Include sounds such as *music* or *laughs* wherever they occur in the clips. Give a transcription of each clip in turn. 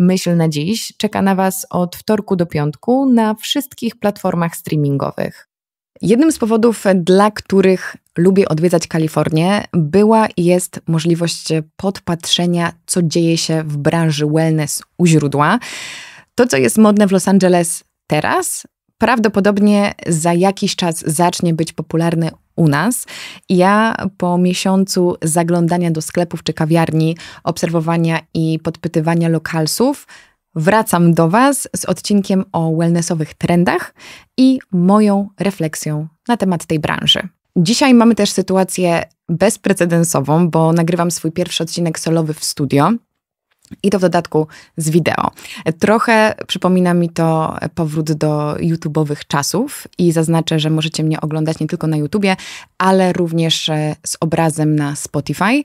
Myśl na dziś czeka na Was od wtorku do piątku na wszystkich platformach streamingowych. Jednym z powodów, dla których lubię odwiedzać Kalifornię, była i jest możliwość podpatrzenia, co dzieje się w branży wellness u źródła. To, co jest modne w Los Angeles teraz, prawdopodobnie za jakiś czas zacznie być popularne u nas. Ja po miesiącu zaglądania do sklepów czy kawiarni, obserwowania i podpytywania lokalsów, wracam do Was z odcinkiem o wellnessowych trendach i moją refleksją na temat tej branży. Dzisiaj mamy też sytuację bezprecedensową, bo nagrywam swój pierwszy odcinek solowy w studio. I to w dodatku z wideo. Trochę przypomina mi to powrót do YouTube'owych czasów i zaznaczę, że możecie mnie oglądać nie tylko na YouTubie, ale również e, z obrazem na Spotify.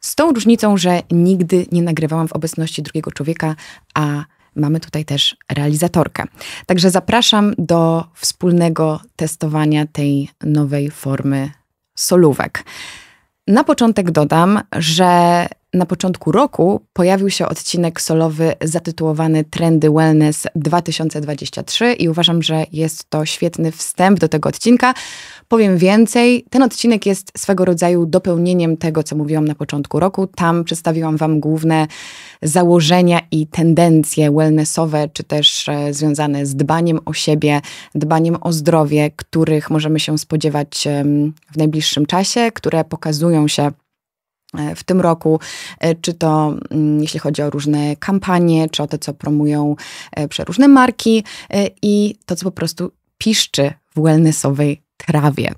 Z tą różnicą, że nigdy nie nagrywałam w obecności drugiego człowieka, a mamy tutaj też realizatorkę. Także zapraszam do wspólnego testowania tej nowej formy solówek. Na początek dodam, że na początku roku pojawił się odcinek solowy zatytułowany Trendy Wellness 2023 i uważam, że jest to świetny wstęp do tego odcinka. Powiem więcej, ten odcinek jest swego rodzaju dopełnieniem tego, co mówiłam na początku roku. Tam przedstawiłam Wam główne założenia i tendencje wellnessowe, czy też e, związane z dbaniem o siebie, dbaniem o zdrowie, których możemy się spodziewać w najbliższym czasie, które pokazują się E, w tym roku, e, czy to mm, jeśli chodzi o różne kampanie, czy o to, co promują e, przeróżne marki i to, co po prostu piszczy w wellnessowej trawie.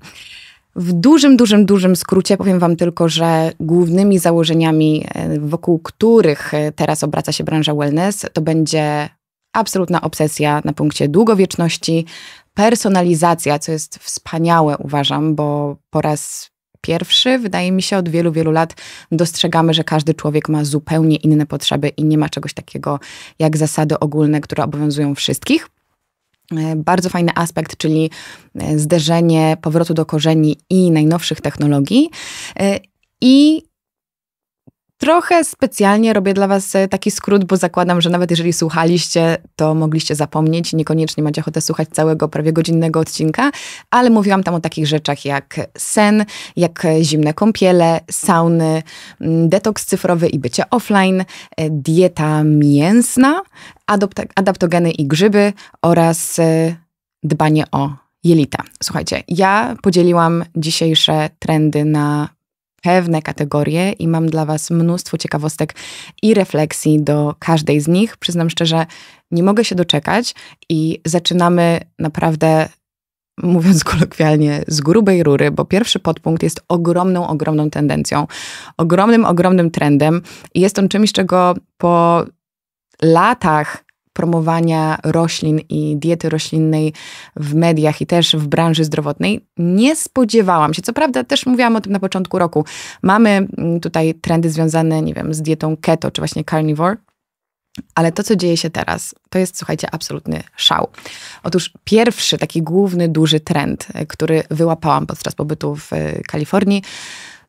W dużym, dużym, dużym skrócie powiem Wam tylko, że głównymi założeniami, wokół których teraz obraca się branża wellness, to będzie absolutna obsesja na punkcie długowieczności, personalizacja, co jest wspaniałe, uważam, bo po raz pierwszy. Wydaje mi się, od wielu, wielu lat dostrzegamy, że każdy człowiek ma zupełnie inne potrzeby i nie ma czegoś takiego jak zasady ogólne, które obowiązują wszystkich. E, bardzo fajny aspekt, czyli e, zderzenie powrotu do korzeni i najnowszych technologii. E, I Trochę specjalnie robię dla Was e, taki skrót, bo zakładam, że nawet jeżeli słuchaliście, to mogliście zapomnieć. Niekoniecznie macie ochotę słuchać całego prawie godzinnego odcinka, ale mówiłam tam o takich rzeczach jak sen, jak e, zimne kąpiele, sauny, mm, detoks cyfrowy i bycie offline, e, dieta mięsna, adaptogeny i grzyby oraz dbanie o jelita. Słuchajcie, ja podzieliłam dzisiejsze trendy na pewne kategorie i mam dla Was mnóstwo ciekawostek i refleksji do każdej z nich. Przyznam szczerze, nie mogę się doczekać i zaczynamy naprawdę mówiąc *laughs* kolokwialnie, z grubej rury, bo pierwszy podpunkt jest ogromną, ogromną tendencją, ogromnym, ogromnym trendem i jest on czymś, czego po latach promowania roślin i diety roślinnej w mediach i też w branży zdrowotnej. Nie spodziewałam się. Co prawda też mówiłam o tym na początku roku. Mamy mm, tutaj trendy związane, nie wiem, z dietą keto czy właśnie carnivore. Ale to, co dzieje się teraz, to jest, słuchajcie, absolutny szał. Otóż pierwszy taki główny, duży trend, e, który wyłapałam podczas pobytu w e, Kalifornii,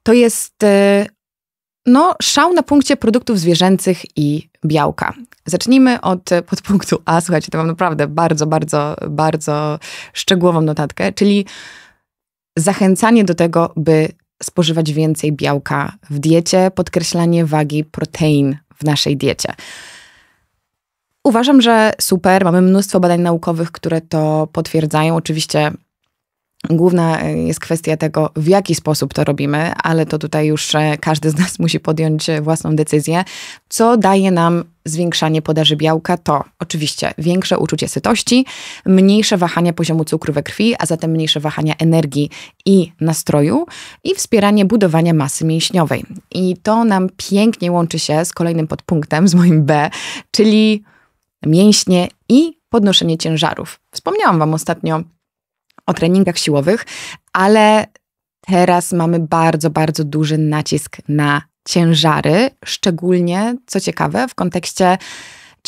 to jest e, no, szał na punkcie produktów zwierzęcych i białka. Zacznijmy od e, podpunktu A. Słuchajcie, to mam naprawdę bardzo, bardzo, bardzo szczegółową notatkę, czyli zachęcanie do tego, by spożywać więcej białka w diecie, podkreślanie wagi protein w naszej diecie. Uważam, że super. Mamy mnóstwo badań naukowych, które to potwierdzają. Oczywiście Główna e, jest kwestia tego, w jaki sposób to robimy, ale to tutaj już e, każdy z nas *laughs* musi podjąć e, własną decyzję. Co daje nam zwiększanie podaży białka? To oczywiście większe uczucie sytości, mniejsze wahania poziomu cukru we krwi, a zatem mniejsze wahania energii i nastroju i wspieranie budowania masy mięśniowej. I to nam pięknie łączy się z kolejnym podpunktem, z moim B, czyli mięśnie i podnoszenie ciężarów. Wspomniałam Wam ostatnio o treningach siłowych, ale teraz mamy bardzo, bardzo duży nacisk na ciężary, szczególnie, co ciekawe, w kontekście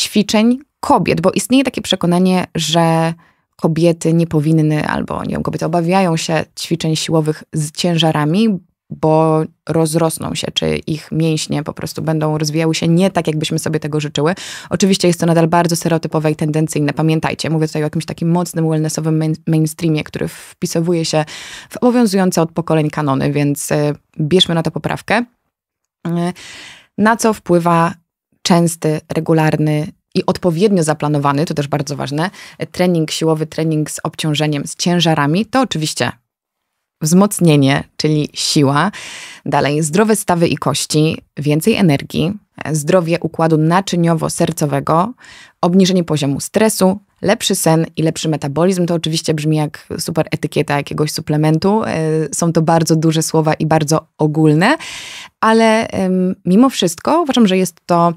ćwiczeń kobiet, bo istnieje takie przekonanie, że kobiety nie powinny albo nie wiem, kobiety obawiają się ćwiczeń siłowych z ciężarami, bo rozrosną się, czy ich mięśnie po prostu będą rozwijały się nie tak, jakbyśmy sobie tego życzyły. Oczywiście jest to nadal bardzo stereotypowe i tendencyjne. Pamiętajcie, mówię tutaj o jakimś takim mocnym wellnessowym main mainstreamie, który wpisowuje się w obowiązujące od pokoleń kanony, więc e, bierzmy na to poprawkę. E, na co wpływa częsty, regularny i odpowiednio zaplanowany, to też bardzo ważne, trening siłowy, trening z obciążeniem, z ciężarami, to oczywiście wzmocnienie, czyli siła, dalej zdrowe stawy i kości, więcej energii, zdrowie układu naczyniowo-sercowego, obniżenie poziomu stresu, lepszy sen i lepszy metabolizm. To oczywiście brzmi jak super etykieta jakiegoś suplementu. E, są to bardzo duże słowa i bardzo ogólne, ale mimo wszystko uważam, że jest to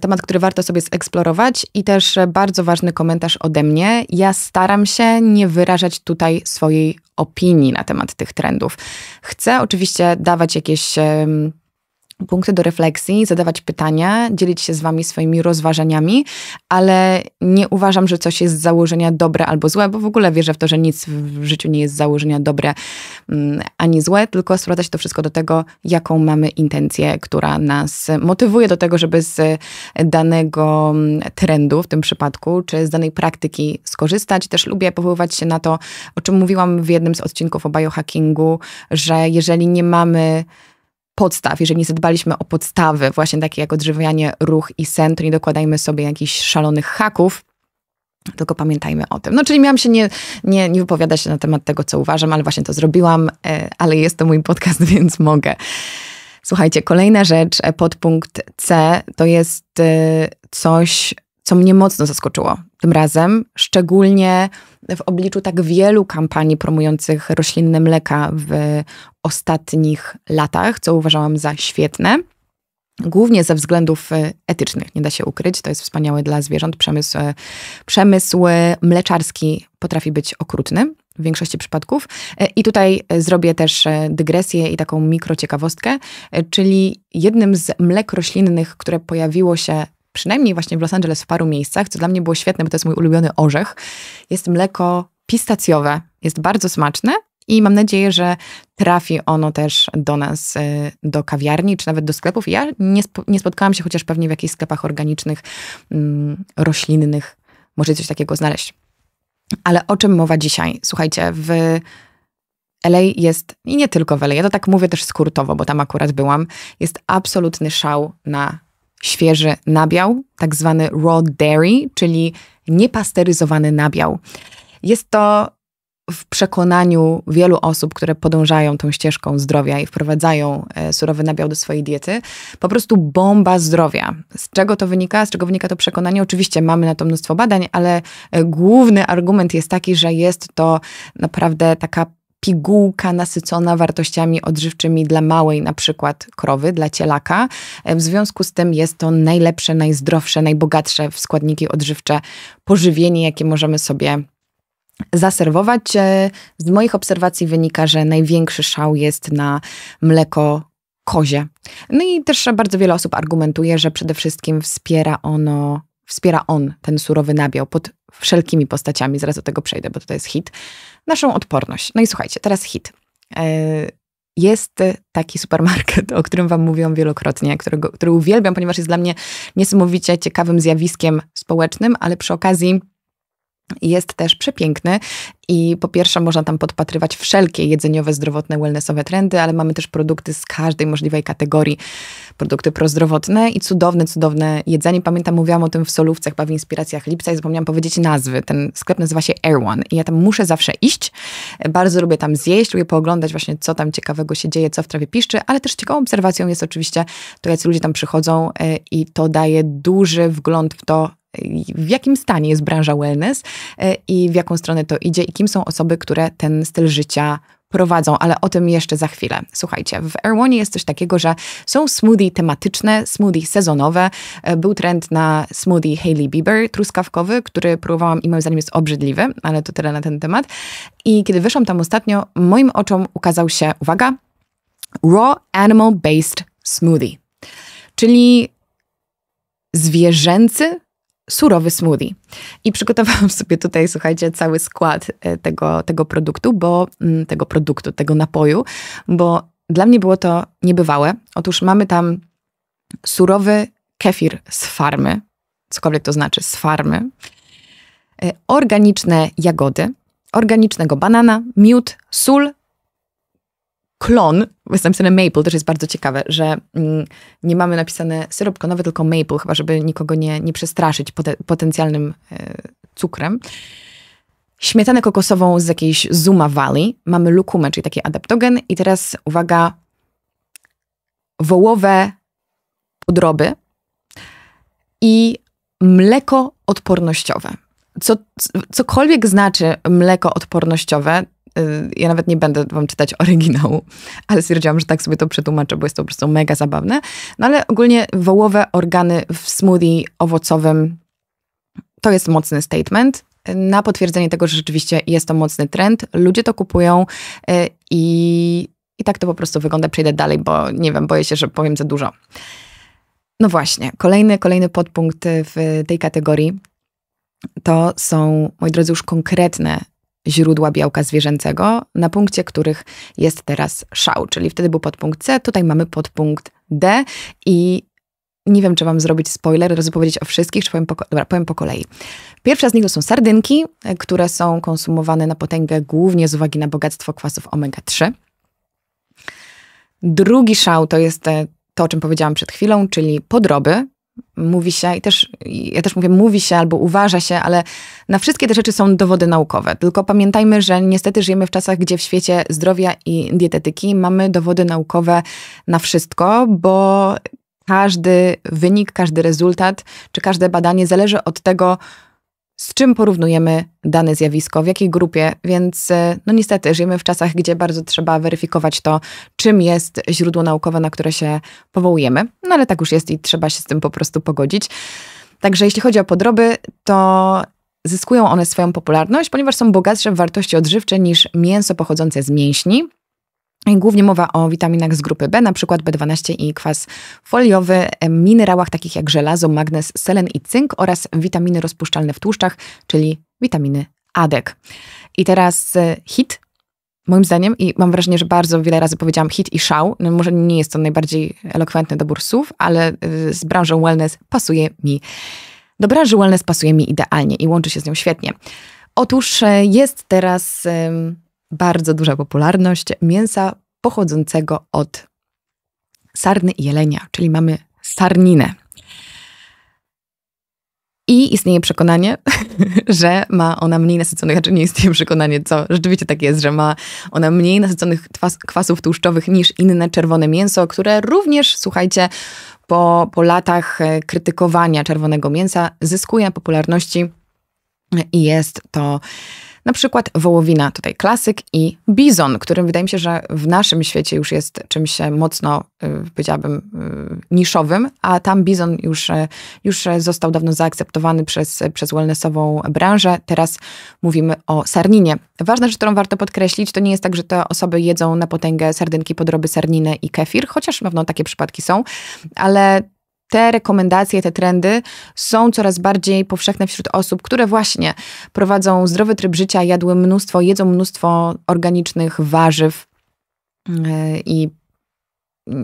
Temat, który warto sobie zeksplorować i też bardzo ważny komentarz ode mnie. Ja staram się nie wyrażać tutaj swojej opinii na temat tych trendów. Chcę oczywiście dawać jakieś punkty do refleksji, zadawać pytania, dzielić się z Wami swoimi rozważaniami, ale nie uważam, że coś jest z założenia dobre albo złe, bo w ogóle wierzę w to, że nic w życiu nie jest z założenia dobre mm, ani złe, tylko sprowadzać to wszystko do tego, jaką mamy intencję, która nas motywuje do tego, żeby z danego mm, trendu w tym przypadku, czy z danej praktyki skorzystać. Też lubię powoływać się na to, o czym mówiłam w jednym z odcinków o biohackingu, że jeżeli nie mamy podstaw, jeżeli nie zadbaliśmy o podstawy, właśnie takie jak odżywianie, ruch i sen, to nie dokładajmy sobie jakichś szalonych haków, tylko pamiętajmy o tym. No, czyli miałam się nie, nie, nie wypowiadać na temat tego, co uważam, ale właśnie to zrobiłam, e, ale jest to mój podcast, *laughs* więc mogę. Słuchajcie, kolejna rzecz, e, podpunkt C, to jest e, coś, co mnie mocno zaskoczyło tym razem, szczególnie w obliczu tak wielu kampanii promujących roślinne mleka w ostatnich latach, co uważałam za świetne. Głównie ze względów e, etycznych, nie da się ukryć, to jest wspaniałe dla zwierząt. Przemysł, e, przemysł mleczarski potrafi być okrutny w większości przypadków. E, I tutaj zrobię też dygresję i taką mikrociekawostkę, czyli jednym z mlek roślinnych, które pojawiło się przynajmniej właśnie w Los Angeles w paru miejscach, co dla mnie było świetne, bo to jest mój ulubiony orzech, jest mleko pistacjowe. Jest bardzo smaczne i mam nadzieję, że trafi ono też do nas, y, do kawiarni, czy nawet do sklepów. Ja nie, nie spotkałam się chociaż pewnie w jakichś sklepach organicznych, mm, roślinnych, może coś takiego znaleźć. Ale o czym mowa dzisiaj? Słuchajcie, w LA jest, i nie tylko w LA, ja to tak mówię też skurtowo, bo tam akurat byłam, jest absolutny szał na świeży nabiał, tak zwany raw dairy, czyli niepasteryzowany nabiał. Jest to w przekonaniu wielu osób, które podążają tą ścieżką zdrowia i wprowadzają e, surowy nabiał do swojej diety, po prostu bomba zdrowia. Z czego to wynika? Z czego wynika to przekonanie? Oczywiście mamy na to mnóstwo badań, ale e, główny argument jest taki, że jest to naprawdę taka pigułka nasycona wartościami odżywczymi dla małej na przykład krowy, dla cielaka. E, w związku z tym jest to najlepsze, najzdrowsze, najbogatsze w składniki odżywcze pożywienie, jakie możemy sobie zaserwować. E, z moich obserwacji wynika, że największy szał jest na mleko kozie. No i też bardzo wiele osób argumentuje, że przede wszystkim wspiera ono wspiera on ten surowy nabiał. Pod wszelkimi postaciami, zaraz do tego przejdę, bo to jest hit, naszą odporność. No i słuchajcie, teraz hit. E, jest taki supermarket, o którym Wam mówiłam wielokrotnie, którego, który uwielbiam, ponieważ jest dla mnie niesamowicie ciekawym zjawiskiem społecznym, ale przy okazji jest też przepiękny i po pierwsze można tam podpatrywać wszelkie jedzeniowe, zdrowotne, wellnessowe trendy, ale mamy też produkty z każdej możliwej kategorii. Produkty prozdrowotne i cudowne, cudowne jedzenie. Pamiętam, mówiłam o tym w solówce, chyba w inspiracjach lipca i zapomniałam powiedzieć nazwy. Ten sklep nazywa się Air One i ja tam muszę zawsze iść. Bardzo lubię tam zjeść, lubię pooglądać właśnie, co tam ciekawego się dzieje, co w trawie piszczy, ale też ciekawą obserwacją jest oczywiście to, jacy ludzie tam przychodzą e, i to daje duży wgląd w to, w jakim stanie jest branża wellness e, i w jaką stronę to idzie i kim są osoby, które ten styl życia prowadzą, ale o tym jeszcze za chwilę. Słuchajcie, w Airwonie jest coś takiego, że są smoothie tematyczne, smoothie sezonowe. E, był trend na smoothie Hailey Bieber truskawkowy, który próbowałam i moim zdaniem jest obrzydliwy, ale to tyle na ten temat. I kiedy wyszłam tam ostatnio, moim oczom ukazał się, uwaga, Raw Animal Based Smoothie, czyli zwierzęcy surowy smoothie. I przygotowałam sobie tutaj, słuchajcie, cały skład e, tego, tego produktu, bo mm, tego produktu, tego napoju, bo dla mnie było to niebywałe. Otóż mamy tam surowy kefir z farmy, cokolwiek to znaczy z farmy, e, organiczne jagody, organicznego banana, miód, sól, klon, jest napisane maple, też jest bardzo ciekawe, że mm, nie mamy napisane syrop klonowy, tylko maple, chyba żeby nikogo nie, nie przestraszyć potencjalnym e, cukrem. Śmietanę kokosową z jakiejś Zuma Valley, mamy lukumę, czyli taki adaptogen i teraz uwaga, wołowe podroby i mleko odpornościowe. Co, cokolwiek znaczy mleko odpornościowe, ja nawet nie będę wam czytać oryginału, ale stwierdziłam, że tak sobie to przetłumaczę, bo jest to po prostu mega zabawne. No ale ogólnie wołowe organy w smoothie owocowym to jest mocny statement na potwierdzenie tego, że rzeczywiście jest to mocny trend. Ludzie to kupują e, i, i tak to po prostu wygląda. Przejdę dalej, bo nie wiem, boję się, że powiem za dużo. No właśnie, kolejny, kolejny podpunkt w tej kategorii to są, moi drodzy, już konkretne źródła białka zwierzęcego, na punkcie których jest teraz szał, czyli wtedy był podpunkt C, tutaj mamy podpunkt D i nie wiem, czy mam zrobić spoiler, rozpowiedzieć o wszystkich, czy powiem po, dobra, powiem po kolei. Pierwsza z nich to są sardynki, e, które są konsumowane na potęgę głównie z uwagi na bogactwo kwasów omega-3. Drugi szał to jest e, to, o czym powiedziałam przed chwilą, czyli podroby, mówi się i też, ja też mówię mówi się albo uważa się, ale na wszystkie te rzeczy są dowody naukowe. Tylko pamiętajmy, że niestety żyjemy w czasach, gdzie w świecie zdrowia i dietetyki mamy dowody naukowe na wszystko, bo każdy wynik, każdy rezultat czy każde badanie zależy od tego, z czym porównujemy dane zjawisko, w jakiej grupie, więc e, no niestety żyjemy w czasach, gdzie bardzo trzeba weryfikować to, czym jest źródło naukowe, na które się powołujemy. No ale tak już jest i trzeba się z tym po prostu pogodzić. Także jeśli chodzi o podroby, to zyskują one swoją popularność, ponieważ są bogatsze w wartości odżywcze niż mięso pochodzące z mięśni. Głównie mowa o witaminach z grupy B, na przykład B12 i kwas foliowy, minerałach takich jak żelazo, magnez, selen i cynk oraz witaminy rozpuszczalne w tłuszczach, czyli witaminy ADEK. I teraz e, hit, moim zdaniem, i mam wrażenie, że bardzo wiele razy powiedziałam hit i szał. No może nie jest to najbardziej elokwentny dobór słów, ale e, z branżą wellness pasuje mi. Do branży wellness pasuje mi idealnie i łączy się z nią świetnie. Otóż e, jest teraz bardzo duża popularność mięsa pochodzącego od sarny i jelenia, czyli mamy sarninę. I istnieje przekonanie, *laughs* że ma ona mniej nasyconych, znaczy nie istnieje przekonanie, co rzeczywiście tak jest, że ma ona mniej nasyconych kwasów tłuszczowych niż inne czerwone mięso, które również, słuchajcie, po, po latach e, krytykowania czerwonego mięsa zyskuje popularności i jest to na przykład wołowina, tutaj klasyk i bizon, którym wydaje mi się, że w naszym świecie już jest czymś mocno, y, powiedziałabym, y, niszowym, a tam bizon już, y, już został dawno zaakceptowany przez, przez wellnessową branżę. Teraz mówimy o sarninie. Ważna rzecz, którą warto podkreślić, to nie jest tak, że te osoby jedzą na potęgę sardynki, podroby, sarninę i kefir, chociaż na pewno takie przypadki są, ale te rekomendacje, te trendy są coraz bardziej powszechne wśród osób, które właśnie prowadzą zdrowy tryb życia, jadły mnóstwo, jedzą mnóstwo organicznych warzyw e, i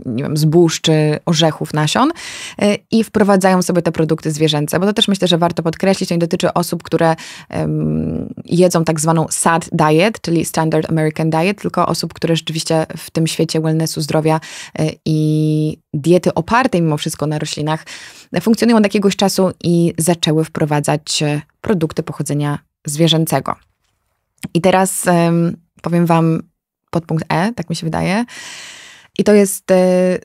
nie wiem, zbóż czy orzechów, nasion e, i wprowadzają sobie te produkty zwierzęce, bo to też myślę, że warto podkreślić, to nie dotyczy osób, które um, jedzą tak zwaną SAD diet, czyli Standard American Diet, tylko osób, które rzeczywiście w tym świecie wellnessu, zdrowia e, i diety opartej mimo wszystko na roślinach e, funkcjonują od jakiegoś czasu i zaczęły wprowadzać produkty pochodzenia zwierzęcego. I teraz um, powiem wam podpunkt E, tak mi się wydaje. I to jest y,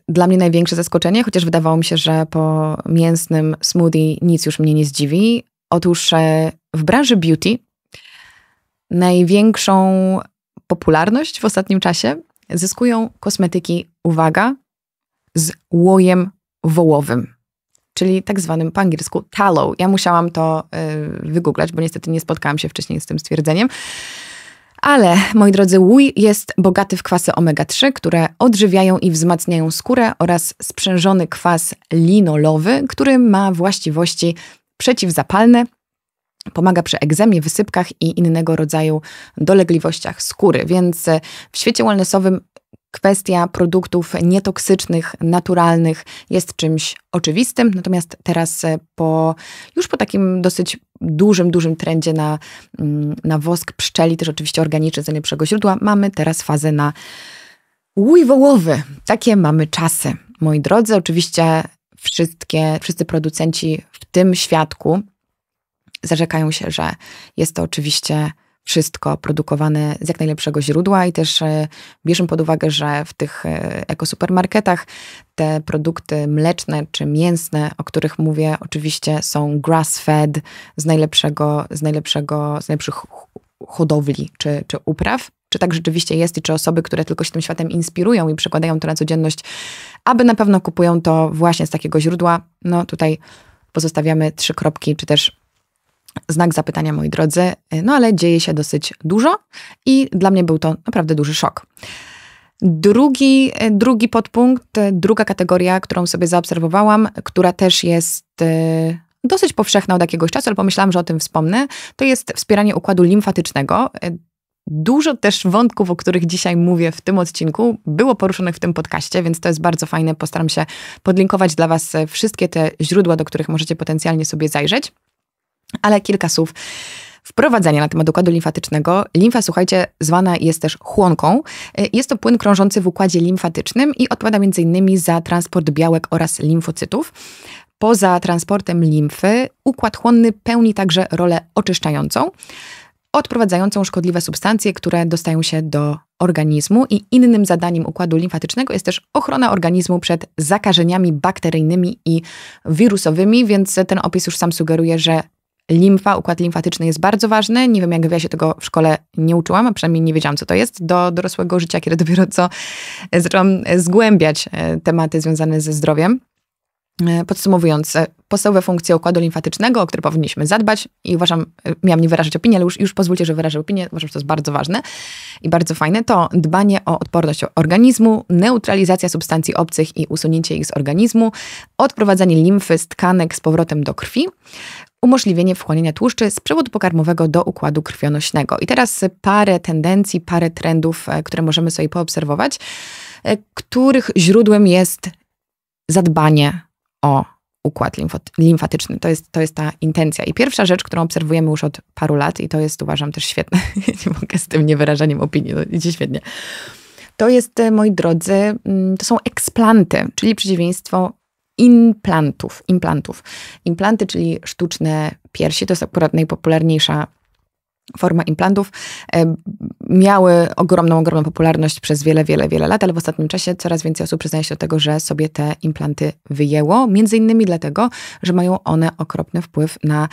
dla mnie największe zaskoczenie, chociaż wydawało mi się, że po mięsnym smoothie nic już mnie nie zdziwi. Otóż e, w branży beauty największą popularność w ostatnim czasie zyskują kosmetyki, uwaga, z łojem wołowym, czyli tak zwanym po angielsku tallow. Ja musiałam to y, wygooglać, bo niestety nie spotkałam się wcześniej z tym stwierdzeniem. Ale, moi drodzy, łój jest bogaty w kwasy omega-3, które odżywiają i wzmacniają skórę oraz sprzężony kwas linolowy, który ma właściwości przeciwzapalne, pomaga przy egzemie, wysypkach i innego rodzaju dolegliwościach skóry. Więc e, w świecie wellnessowym Kwestia produktów nietoksycznych, naturalnych jest czymś oczywistym, natomiast teraz e, po, już po takim dosyć dużym, dużym trendzie na, mm, na wosk pszczeli, też oczywiście organiczny z najlepszego źródła, mamy teraz fazę na łój wołowy. Takie mamy czasy, moi drodzy. Oczywiście wszystkie, wszyscy producenci w tym świadku zarzekają się, że jest to oczywiście wszystko produkowane z jak najlepszego źródła i też e, bierzemy pod uwagę, że w tych e, ekosupermarketach te produkty mleczne czy mięsne, o których mówię, oczywiście są grass-fed z najlepszego, z najlepszego, z najlepszych hodowli czy, czy upraw czy tak rzeczywiście jest i czy osoby, które tylko się tym światem inspirują i przekładają to na codzienność, aby na pewno kupują to właśnie z takiego źródła, no tutaj pozostawiamy trzy kropki, czy też znak zapytania, moi drodzy, y, no ale dzieje się dosyć dużo i dla mnie był to naprawdę duży szok. Drugi, y, drugi podpunkt, y, druga kategoria, którą sobie zaobserwowałam, która też jest dosyć powszechna od jakiegoś czasu, ale pomyślałam, że o tym wspomnę, to jest wspieranie układu limfatycznego. Dużo też wątków, o których dzisiaj mówię w tym odcinku, było poruszonych w tym podcaście, więc to jest bardzo fajne. Postaram się podlinkować dla Was wszystkie te źródła, do których możecie potencjalnie sobie zajrzeć. Ale kilka słów wprowadzenia na temat układu limfatycznego. Limfa, słuchajcie, zwana jest też chłonką. E, jest to płyn krążący w układzie limfatycznym i odpowiada m.in. za transport białek oraz limfocytów. Poza transportem limfy, układ chłonny pełni także rolę oczyszczającą, odprowadzającą szkodliwe substancje, które dostają się do organizmu i innym zadaniem układu limfatycznego jest też ochrona organizmu przed zakażeniami bakteryjnymi i wirusowymi, więc ten opis już sam sugeruje, że Limfa, układ limfatyczny jest bardzo ważny. Nie wiem, jak ja się tego w szkole nie uczyłam, a przynajmniej nie wiedziałam, co to jest. Do dorosłego życia, kiedy dopiero co e, zaczęłam e, zgłębiać e, tematy związane ze zdrowiem. E, podsumowując, e, podstawowe funkcje układu limfatycznego, o które powinniśmy zadbać i uważam, e, miałam nie wyrażać opinii, ale już, już pozwólcie, że wyrażę opinię, uważam, że to jest bardzo ważne i bardzo fajne, to dbanie o odporność organizmu, neutralizacja substancji obcych i usunięcie ich z organizmu, odprowadzanie limfy z tkanek z powrotem do krwi, umożliwienie wchłaniania tłuszczy z przewodu pokarmowego do układu krwionośnego. I teraz parę tendencji, parę trendów, które możemy sobie poobserwować, których źródłem jest zadbanie o układ limfatyczny. To jest, to jest ta intencja. I pierwsza rzecz, którą obserwujemy już od paru lat, i to jest uważam też świetne, *laughs* nie mogę z tym niewyrażaniem opinii, no, idzie świetnie. To jest, y, moi drodzy, mm, to są eksplanty, czyli przeciwieństwo implantów. implantów. Implanty, czyli sztuczne piersi, to jest akurat najpopularniejsza forma implantów e, miały ogromną, ogromną popularność przez wiele, wiele, wiele lat, ale w ostatnim czasie coraz więcej osób przyznaje się do tego, że sobie te implanty wyjęło, między innymi dlatego, że mają one okropny wpływ na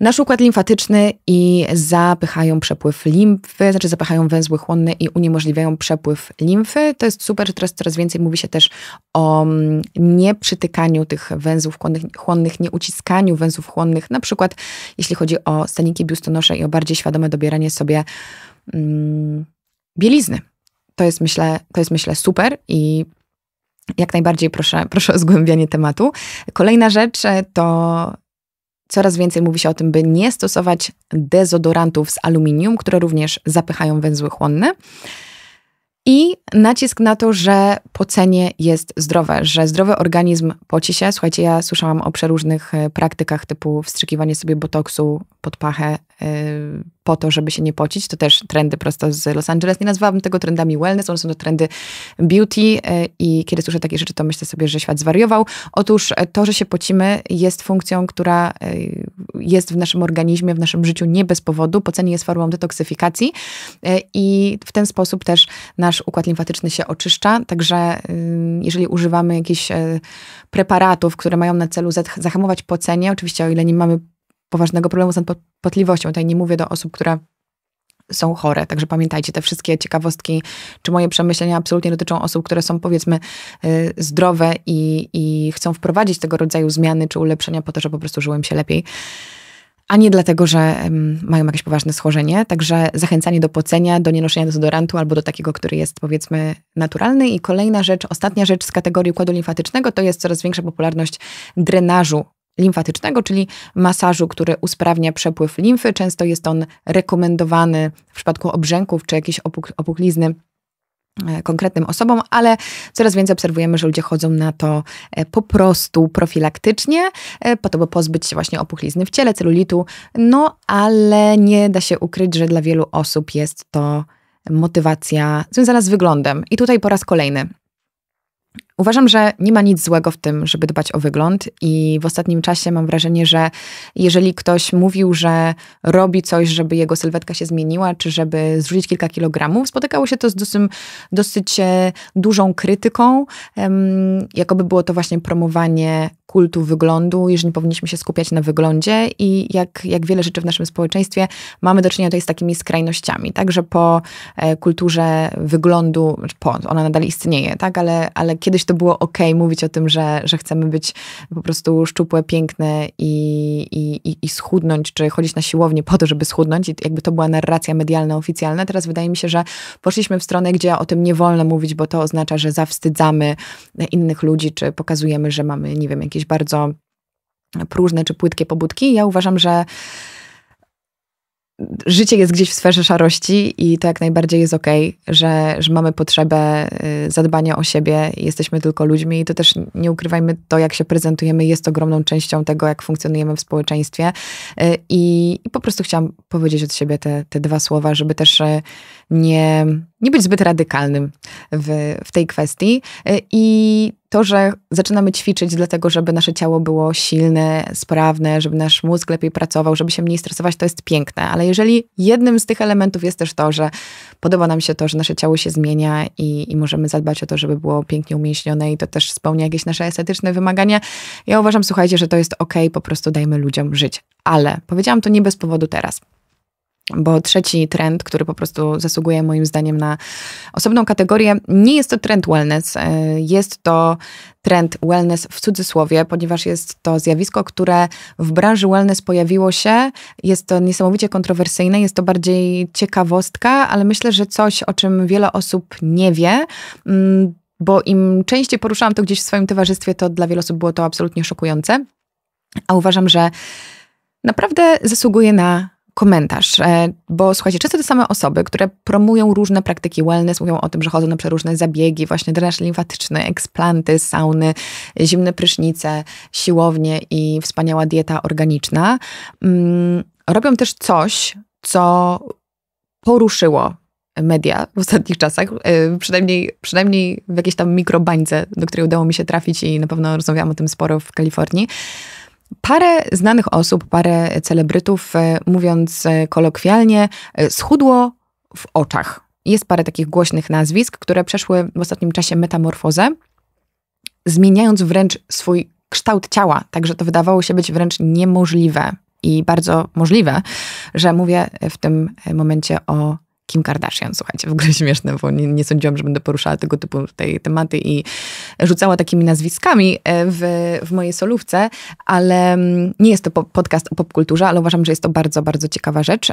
nasz układ limfatyczny i zapychają przepływ limfy, znaczy zapychają węzły chłonne i uniemożliwiają przepływ limfy. To jest super, że teraz coraz więcej mówi się też o mm, nieprzytykaniu tych węzłów chłonnych, chłonnych nieuciskaniu węzłów chłonnych, na przykład jeśli chodzi o staniki biustonosze i o bardziej świadome dobieranie sobie mm, bielizny. To jest, myślę, to jest myślę super i jak najbardziej proszę, proszę o zgłębianie tematu. Kolejna rzecz e, to Coraz więcej mówi się o tym, by nie stosować dezodorantów z aluminium, które również zapychają węzły chłonne. I nacisk na to, że pocenie jest zdrowe, że zdrowy organizm poci się. Słuchajcie, ja słyszałam o przeróżnych e, praktykach typu wstrzykiwanie sobie botoksu pod pachę, e, po to, żeby się nie pocić. To też trendy prosto z Los Angeles. Nie nazwałabym tego trendami wellness, one są to trendy beauty e, i kiedy słyszę takie rzeczy, to myślę sobie, że świat zwariował. Otóż e, to, że się pocimy jest funkcją, która e, jest w naszym organizmie, w naszym życiu nie bez powodu. Pocenie jest formą detoksyfikacji i w ten sposób też nasz układ limfatyczny się oczyszcza. Także jeżeli używamy jakichś preparatów, które mają na celu zahamować pocenie, oczywiście o ile nie mamy poważnego problemu z nadpotliwością. Tutaj nie mówię do osób, które są chore. Także pamiętajcie te wszystkie ciekawostki, czy moje przemyślenia absolutnie dotyczą osób, które są powiedzmy y, zdrowe i, i chcą wprowadzić tego rodzaju zmiany czy ulepszenia po to, żeby po prostu żyłem się lepiej. A nie dlatego, że mają jakieś poważne schorzenie. Także zachęcanie do pocenia, do nienoszenia dezodorantu albo do takiego, który jest powiedzmy naturalny. I kolejna rzecz, ostatnia rzecz z kategorii układu limfatycznego to jest coraz większa popularność drenażu limfatycznego, czyli masażu, który usprawnia przepływ limfy. Często jest on rekomendowany w przypadku obrzęków czy jakiejś opuchlizny e, konkretnym osobom, ale coraz więcej obserwujemy, że ludzie chodzą na to e, po prostu profilaktycznie, e, po to, by pozbyć się właśnie opuchlizny w ciele, celulitu. No, ale nie da się ukryć, że dla wielu osób jest to motywacja związana z wyglądem. I tutaj po raz kolejny Uważam, że nie ma nic złego w tym, żeby dbać o wygląd, i w ostatnim czasie mam wrażenie, że jeżeli ktoś mówił, że robi coś, żeby jego sylwetka się zmieniła, czy żeby zrzucić kilka kilogramów, spotykało się to z dosyć, dosyć e, dużą krytyką, jakoby było to właśnie promowanie kultu wyglądu i że nie powinniśmy się skupiać na wyglądzie i jak, jak wiele rzeczy w naszym społeczeństwie mamy do czynienia tutaj z takimi skrajnościami, także po e, kulturze wyglądu, znaczy po, ona nadal istnieje, tak, ale, ale kiedyś to było ok mówić o tym, że, że chcemy być po prostu szczupłe, piękne i, i, i schudnąć, czy chodzić na siłownię po to, żeby schudnąć i jakby to była narracja medialna, oficjalna, teraz wydaje mi się, że poszliśmy w stronę, gdzie o tym nie wolno mówić, bo to oznacza, że zawstydzamy innych ludzi, czy pokazujemy, że mamy, nie wiem, jakieś jakieś bardzo próżne czy płytkie pobudki. Ja uważam, że życie jest gdzieś w sferze szarości i to jak najbardziej jest okej, okay, że, że mamy potrzebę y, zadbania o siebie i jesteśmy tylko ludźmi i to też nie ukrywajmy, to jak się prezentujemy jest ogromną częścią tego, jak funkcjonujemy w społeczeństwie y, I, i, po prostu chciałam powiedzieć od siebie te, te dwa słowa, żeby też y, nie, nie być zbyt radykalnym w, w tej kwestii. E, I to, że zaczynamy ćwiczyć dlatego, żeby nasze ciało było silne, sprawne, żeby nasz mózg lepiej pracował, żeby się mniej stresować, to jest piękne. Ale jeżeli jednym z tych elementów jest też to, że podoba nam się to, że nasze ciało się zmienia i, i możemy zadbać o to, żeby było pięknie umięśnione i to też spełnia jakieś nasze estetyczne wymagania, ja uważam, słuchajcie, że to jest ok, po prostu dajmy ludziom żyć. Ale powiedziałam to nie bez powodu teraz. Bo trzeci trend, który po prostu zasługuje moim zdaniem na osobną kategorię, nie jest to trend wellness. E, jest to trend wellness w cudzysłowie, ponieważ jest to zjawisko, które w branży wellness pojawiło się. Jest to niesamowicie kontrowersyjne, jest to bardziej ciekawostka, ale myślę, że coś, o czym wiele osób nie wie mm, bo im częściej poruszałam to gdzieś w swoim towarzystwie, to dla wielu osób było to absolutnie szokujące. A uważam, że naprawdę zasługuje na komentarz, e, bo słuchajcie, często te same osoby, które promują różne praktyki wellness, mówią o tym, że chodzą na przeróżne zabiegi, właśnie drenaż limfatyczny, eksplanty, sauny, zimne prysznice, siłownie i wspaniała dieta organiczna, mm, robią też coś, co poruszyło media w ostatnich czasach, e, przynajmniej, przynajmniej w jakiejś tam mikrobańce, do której udało mi się trafić i na pewno rozmawiałam o tym sporo w Kalifornii. Parę znanych osób, parę celebrytów, e, mówiąc e, kolokwialnie, e, schudło w oczach. Jest parę takich głośnych nazwisk, które przeszły w ostatnim czasie metamorfozę, zmieniając wręcz swój kształt ciała, także to wydawało się być wręcz niemożliwe i bardzo możliwe, że mówię w tym momencie o Kim Kardashian, słuchajcie, w ogóle śmieszne, bo nie, nie sądziłam, że będę poruszała tego typu tej tematy i rzucała takimi nazwiskami e, w, w mojej solówce, ale mm, nie jest to podcast o popkulturze, ale uważam, że jest to bardzo, bardzo ciekawa rzecz.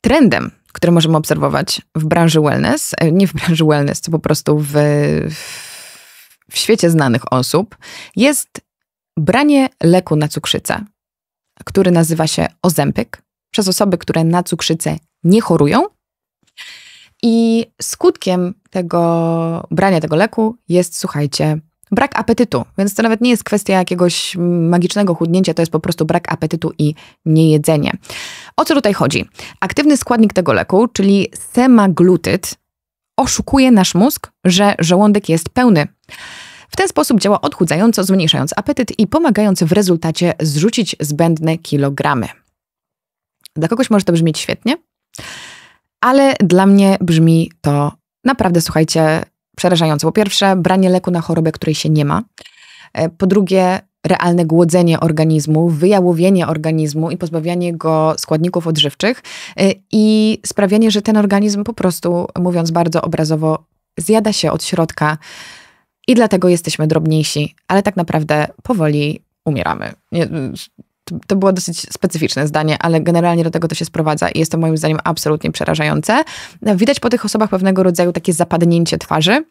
Trendem który możemy obserwować w branży wellness, e, nie w branży wellness, to po prostu w, w świecie znanych osób, jest branie leku na cukrzycę, który nazywa się Ozempic przez osoby, które na cukrzycę nie chorują. I skutkiem tego brania tego leku jest, słuchajcie, brak apetytu. Więc to nawet nie jest kwestia jakiegoś magicznego chudnięcia, to jest po prostu brak apetytu i niejedzenie. O co tutaj chodzi? Aktywny składnik tego leku, czyli semaglutyd, oszukuje nasz mózg, że żołądek jest pełny. W ten sposób działa odchudzająco, zmniejszając apetyt i pomagając w rezultacie zrzucić zbędne kilogramy. Dla kogoś może to brzmieć świetnie, ale dla mnie brzmi to naprawdę, słuchajcie, przerażająco. Po pierwsze, branie leku na chorobę, której się nie ma. E, po drugie, realne głodzenie organizmu, wyjałowienie organizmu i pozbawianie go składników odżywczych e, i sprawianie, że ten organizm po prostu, mówiąc bardzo obrazowo, zjada się od środka i dlatego jesteśmy drobniejsi, ale tak naprawdę powoli umieramy to było dosyć specyficzne zdanie, ale generalnie do tego to się sprowadza i jest to moim zdaniem absolutnie przerażające. Widać po tych osobach pewnego rodzaju takie zapadnięcie twarzy.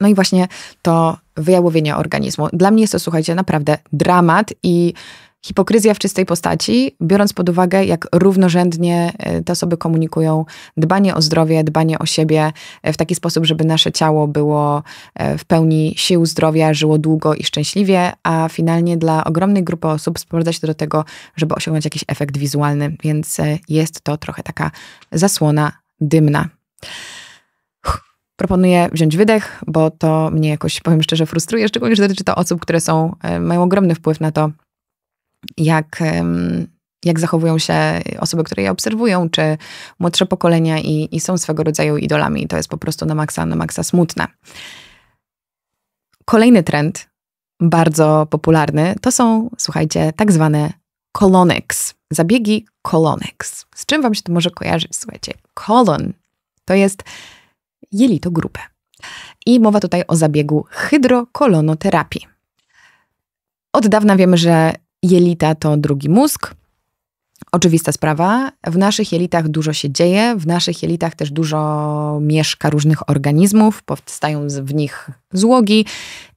No i właśnie to wyjałowienie organizmu. Dla mnie jest to, słuchajcie, naprawdę dramat i Hipokryzja w czystej postaci, biorąc pod uwagę, jak równorzędnie e, te osoby komunikują dbanie o zdrowie, dbanie o siebie e, w taki sposób, żeby nasze ciało było e, w pełni sił zdrowia, żyło długo i szczęśliwie, a finalnie dla ogromnej grupy osób sprowadza się to do tego, żeby osiągnąć jakiś efekt wizualny, więc jest to trochę taka zasłona dymna. Proponuję wziąć wydech, bo to mnie jakoś, powiem szczerze, frustruje, szczególnie, że dotyczy to osób, które są, mają ogromny wpływ na to, jak, jak zachowują się osoby, które je obserwują, czy młodsze pokolenia i, i są swego rodzaju idolami. to jest po prostu na maksa, na maksa smutne. Kolejny trend, bardzo popularny, to są, słuchajcie, tak zwane colonics, zabiegi colonics. Z czym wam się to może kojarzyć, słuchajcie? Colon to jest jelito grube. I mowa tutaj o zabiegu hydrokolonoterapii. Od dawna wiemy, że Jelita to drugi mózg. Oczywista sprawa, w naszych jelitach dużo się dzieje, w naszych jelitach też dużo mieszka różnych organizmów, powstają w nich złogi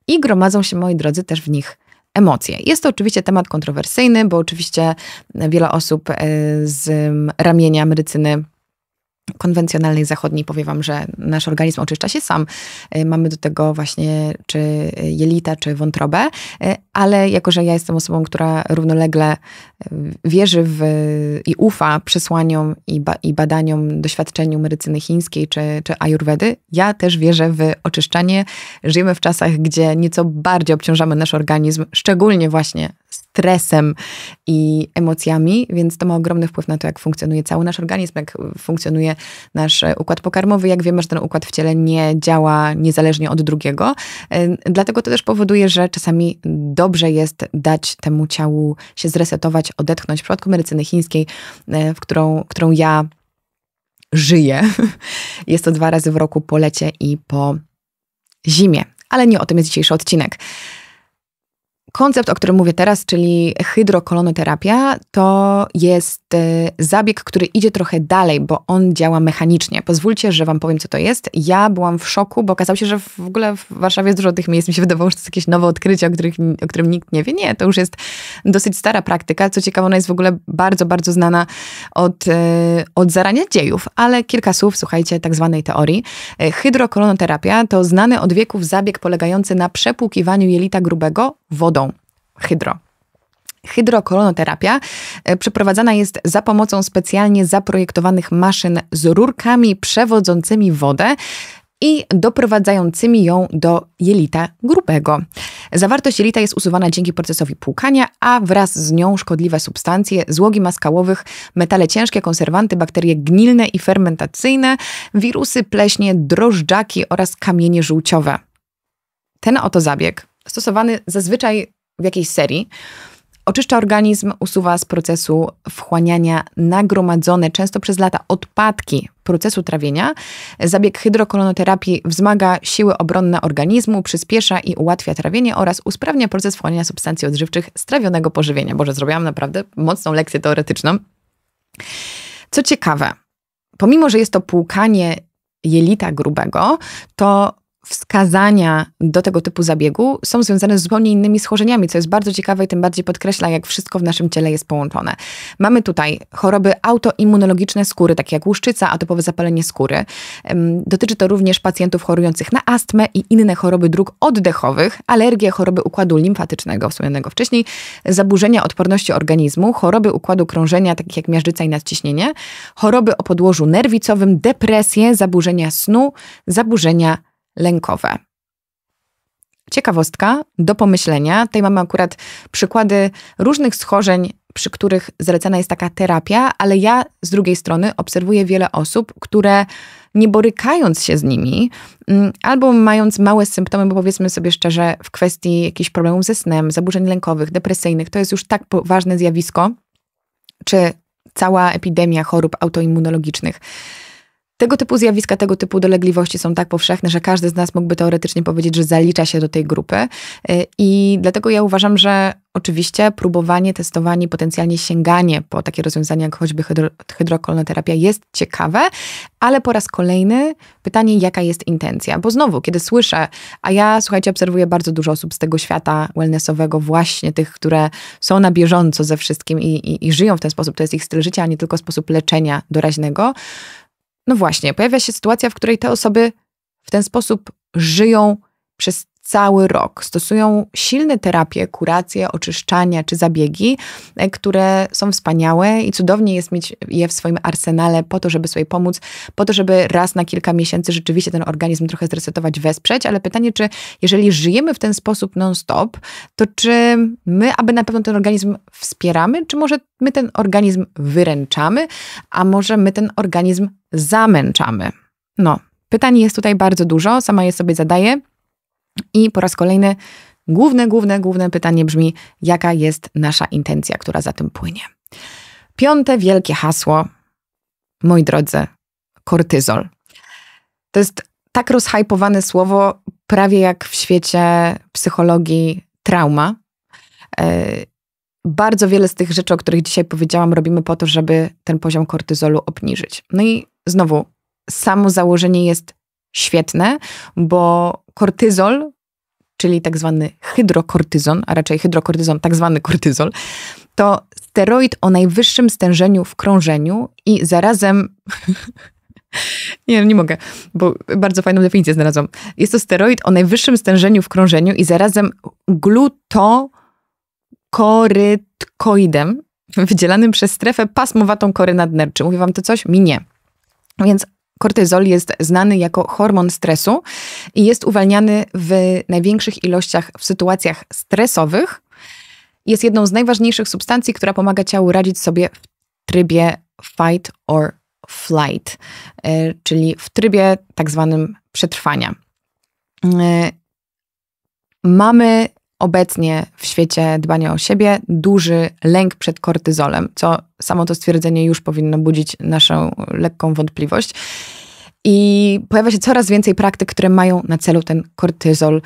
i gromadzą się, moi drodzy, też w nich emocje. Jest to oczywiście temat kontrowersyjny, bo oczywiście wiele osób e, z ramienia medycyny konwencjonalnej zachodniej powiem wam, że nasz organizm oczyszcza się sam. Y, mamy do tego właśnie czy jelita, czy wątrobę, y, ale jako, że ja jestem osobą, która równolegle y, wierzy w, i ufa przesłaniom i, ba, i badaniom, doświadczeniu medycyny chińskiej czy, czy ayurvedy, ja też wierzę w oczyszczanie. Żyjemy w czasach, gdzie nieco bardziej obciążamy nasz organizm, szczególnie właśnie stresem i emocjami, więc to ma ogromny wpływ na to, jak funkcjonuje cały nasz organizm, jak e, funkcjonuje nasz e, układ pokarmowy. Jak wiemy, że ten układ w ciele nie działa niezależnie od drugiego. E, dlatego to też powoduje, że czasami dobrze jest dać temu ciału się zresetować, odetchnąć. W przypadku medycyny chińskiej, w którą, którą ja żyję, *laughs* jest to dwa razy w roku po lecie i po zimie. Ale nie o tym jest dzisiejszy odcinek. Koncept, o którym mówię teraz, czyli hydrokolonoterapia, to jest y, zabieg, który idzie trochę dalej, bo on działa mechanicznie. Pozwólcie, że wam powiem, co to jest. Ja byłam w szoku, bo okazało się, że w ogóle w Warszawie jest dużo tych miejsc. Mi się wydawało, że to jest jakieś nowe odkrycie, o, których, o którym nikt nie wie. Nie, to już jest dosyć stara praktyka. Co ciekawe, ona jest w ogóle bardzo, bardzo znana od, y, od zarania dziejów. Ale kilka słów, słuchajcie, tak zwanej teorii. Y, hydrokolonoterapia to znany od wieków zabieg polegający na przepłukiwaniu jelita grubego wodą hydro. Hydrokolonoterapia e, przeprowadzana jest za pomocą specjalnie zaprojektowanych maszyn z rurkami przewodzącymi wodę i doprowadzającymi ją do jelita grubego. Zawartość jelita jest usuwana dzięki procesowi płukania, a wraz z nią szkodliwe substancje, złogi maskałowych, metale ciężkie, konserwanty, bakterie gnilne i fermentacyjne, wirusy, pleśnie, drożdżaki oraz kamienie żółciowe. Ten oto zabieg, stosowany zazwyczaj w jakiejś serii, oczyszcza organizm, usuwa z procesu wchłaniania nagromadzone często przez lata odpadki procesu trawienia. Zabieg hydrokolonoterapii wzmaga siły obronne organizmu, przyspiesza i ułatwia trawienie oraz usprawnia proces wchłaniania substancji odżywczych z trawionego pożywienia. Boże, zrobiłam naprawdę mocną lekcję teoretyczną. Co ciekawe, pomimo, że jest to płukanie jelita grubego, to wskazania do tego typu zabiegu są związane z zupełnie innymi schorzeniami, co jest bardzo ciekawe i tym bardziej podkreśla, jak wszystko w naszym ciele jest połączone. Mamy tutaj choroby autoimmunologiczne skóry, takie jak łuszczyca, atopowe zapalenie skóry. Dotyczy to również pacjentów chorujących na astmę i inne choroby dróg oddechowych, alergie, choroby układu limfatycznego, wspomnianego wcześniej, zaburzenia odporności organizmu, choroby układu krążenia, takich jak miażdżyca i nadciśnienie, choroby o podłożu nerwicowym, depresje, zaburzenia snu, zaburzenia lękowe. Ciekawostka do pomyślenia. Tutaj mamy akurat przykłady różnych schorzeń, przy których zalecana jest taka terapia, ale ja z drugiej strony obserwuję wiele osób, które nie borykając się z nimi, mm, albo mając małe symptomy, bo powiedzmy sobie szczerze, w kwestii jakichś problemów ze snem, zaburzeń lękowych, depresyjnych, to jest już tak poważne zjawisko, czy cała epidemia chorób autoimmunologicznych tego typu zjawiska, tego typu dolegliwości są tak powszechne, że każdy z nas mógłby teoretycznie powiedzieć, że zalicza się do tej grupy. Y, I dlatego ja uważam, że oczywiście próbowanie, testowanie, potencjalnie sięganie po takie rozwiązania jak choćby hydro, jest ciekawe, ale po raz kolejny pytanie, jaka jest intencja? Bo znowu, kiedy słyszę, a ja słuchajcie, obserwuję bardzo dużo osób z tego świata wellnessowego, właśnie tych, które są na bieżąco ze wszystkim i, i, i żyją w ten sposób, to jest ich styl życia, a nie tylko sposób leczenia doraźnego no właśnie, pojawia się sytuacja, w której te osoby w ten sposób żyją przez cały rok. Stosują silne terapie, kuracje, oczyszczania czy zabiegi, e, które są wspaniałe i cudownie jest mieć je w swoim arsenale po to, żeby sobie pomóc, po to, żeby raz na kilka miesięcy rzeczywiście ten organizm trochę zresetować, wesprzeć, ale pytanie, czy jeżeli żyjemy w ten sposób non-stop, to czy my, aby na pewno ten organizm wspieramy, czy może my ten organizm wyręczamy, a może my ten organizm zamęczamy? No, pytań jest tutaj bardzo dużo, sama je sobie zadaję. I po raz kolejny główne, główne, główne pytanie brzmi, jaka jest nasza intencja, która za tym płynie. Piąte wielkie hasło, moi drodzy, kortyzol. To jest tak rozhajpowane słowo, prawie jak w świecie psychologii trauma. E, bardzo wiele z tych rzeczy, o których dzisiaj powiedziałam, robimy po to, żeby ten poziom kortyzolu obniżyć. No i znowu, samo założenie jest świetne, bo kortyzol, czyli tak zwany hydrokortyzon, a raczej hydrokortyzon, tak zwany kortyzol, to steroid o najwyższym stężeniu w krążeniu i zarazem *laughs* nie, nie mogę, bo bardzo fajną definicję znalazłam. Jest to steroid o najwyższym stężeniu w krążeniu i zarazem glutokorytkoidem wydzielanym przez strefę pasmowatą kory nadnerczy. Mówię wam to coś? Mi nie. Więc Kortyzol jest znany jako hormon stresu i jest uwalniany w największych ilościach w sytuacjach stresowych. Jest jedną z najważniejszych substancji, która pomaga ciału radzić sobie w trybie fight or flight, e, czyli w trybie tak zwanym przetrwania. E, mamy obecnie w świecie dbania o siebie duży lęk przed kortyzolem, co samo to stwierdzenie już powinno budzić naszą lekką wątpliwość. I pojawia się coraz więcej praktyk, które mają na celu ten kortyzol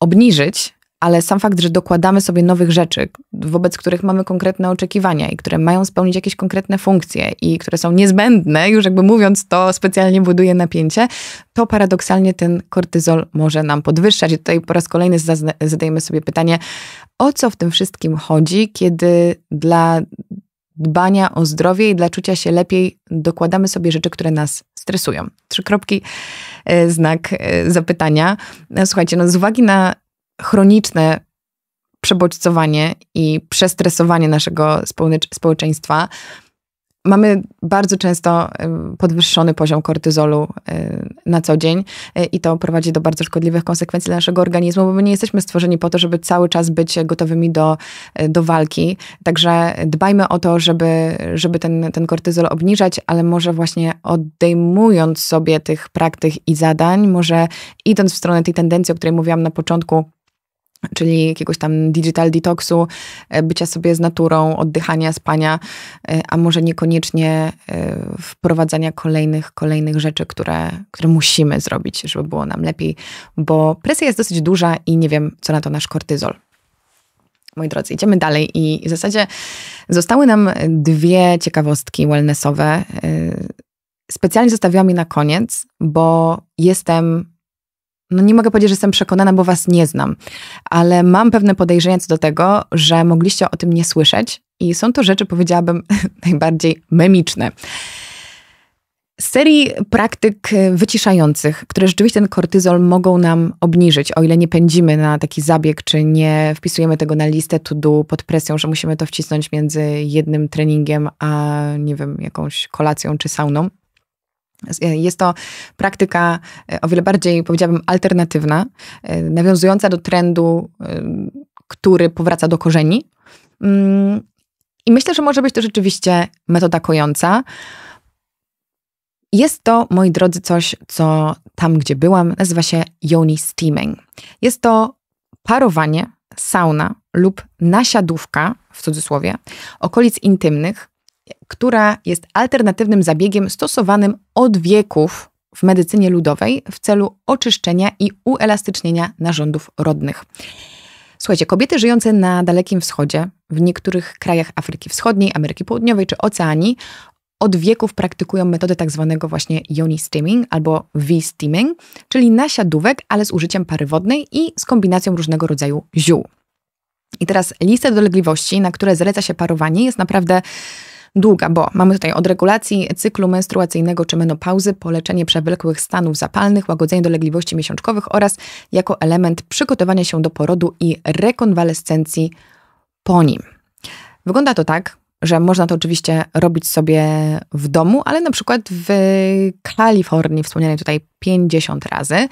obniżyć, ale sam fakt, że dokładamy sobie nowych rzeczy, wobec których mamy konkretne oczekiwania i które mają spełnić jakieś konkretne funkcje i które są niezbędne, już jakby mówiąc to specjalnie buduje napięcie, to paradoksalnie ten kortyzol może nam podwyższać. I tutaj po raz kolejny zadajemy sobie pytanie, o co w tym wszystkim chodzi, kiedy dla dbania o zdrowie i dla czucia się lepiej dokładamy sobie rzeczy, które nas stresują. Trzy kropki, e, znak e, zapytania. E, słuchajcie, no z uwagi na chroniczne przebodźcowanie i przestresowanie naszego społeczeństwa, mamy bardzo często podwyższony poziom kortyzolu na co dzień e, i to prowadzi do bardzo szkodliwych konsekwencji dla naszego organizmu, bo my nie jesteśmy stworzeni po to, żeby cały czas być gotowymi do, e, do walki. Także dbajmy o to, żeby, żeby ten, ten kortyzol obniżać, ale może właśnie odejmując sobie tych praktyk i zadań, może idąc w stronę tej tendencji, o której mówiłam na początku, czyli jakiegoś tam digital detoxu, e, bycia sobie z naturą, oddychania, spania, e, a może niekoniecznie e, wprowadzania kolejnych, kolejnych rzeczy, które, które musimy zrobić, żeby było nam lepiej, bo presja jest dosyć duża i nie wiem, co na to nasz kortyzol. Moi drodzy, idziemy dalej i w zasadzie zostały nam dwie ciekawostki wellnessowe. Specjalnie zostawiłam je na koniec, bo jestem no nie mogę powiedzieć, że jestem przekonana, bo was nie znam, ale mam pewne podejrzenia co do tego, że mogliście o tym nie słyszeć i są to rzeczy, powiedziałabym, *laughs* najbardziej memiczne. Z serii praktyk wyciszających, które rzeczywiście ten kortyzol mogą nam obniżyć, o ile nie pędzimy na taki zabieg, czy nie wpisujemy tego na listę to do pod presją, że musimy to wcisnąć między jednym treningiem a, nie wiem, jakąś kolacją czy sauną E, jest to praktyka e, o wiele bardziej, powiedziałabym, alternatywna, e, nawiązująca do trendu, który powraca do korzeni. Mm, I myślę, że może być to rzeczywiście metoda kojąca. Jest to, moi drodzy, coś, co tam, gdzie byłam, nazywa się yoni steaming. Jest to parowanie, sauna lub nasiadówka, w cudzysłowie, okolic intymnych która jest alternatywnym zabiegiem stosowanym od wieków w medycynie ludowej w celu oczyszczenia i uelastycznienia narządów rodnych. Słuchajcie, kobiety żyjące na Dalekim Wschodzie, w niektórych krajach Afryki Wschodniej, Ameryki Południowej czy Oceanii, od wieków praktykują metodę tak zwanego właśnie yoni steaming albo V-steaming, czyli nasiadówek, ale z użyciem pary wodnej i z kombinacją różnego rodzaju ziół. I teraz listę dolegliwości, na które zaleca się parowanie, jest naprawdę długa, bo mamy tutaj od regulacji cyklu menstruacyjnego czy menopauzy po leczenie przewlekłych stanów zapalnych, łagodzenie dolegliwości miesiączkowych oraz jako element przygotowania się do porodu i rekonwalescencji po nim. Wygląda to tak, że można to oczywiście robić sobie w domu, ale na przykład w Kalifornii, wspomnianej tutaj 50 razy,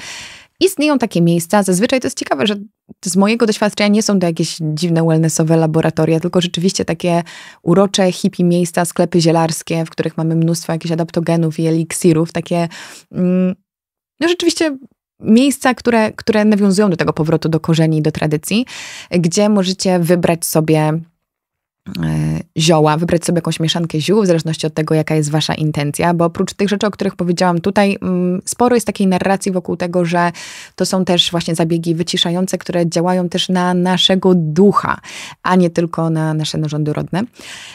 Istnieją takie miejsca, zazwyczaj to jest ciekawe, że z mojego doświadczenia nie są to jakieś dziwne wellnessowe laboratoria, tylko rzeczywiście takie urocze, hippie miejsca, sklepy zielarskie, w których mamy mnóstwo jakichś adaptogenów i eliksirów, takie mm, no rzeczywiście miejsca, które, które nawiązują do tego powrotu do korzeni, do tradycji, gdzie możecie wybrać sobie E, zioła, wybrać sobie jakąś mieszankę ziół, w zależności od tego, jaka jest wasza intencja, bo oprócz tych rzeczy, o których powiedziałam tutaj, mm, sporo jest takiej narracji wokół tego, że to są też właśnie zabiegi wyciszające, które działają też na naszego ducha, a nie tylko na nasze narządy rodne.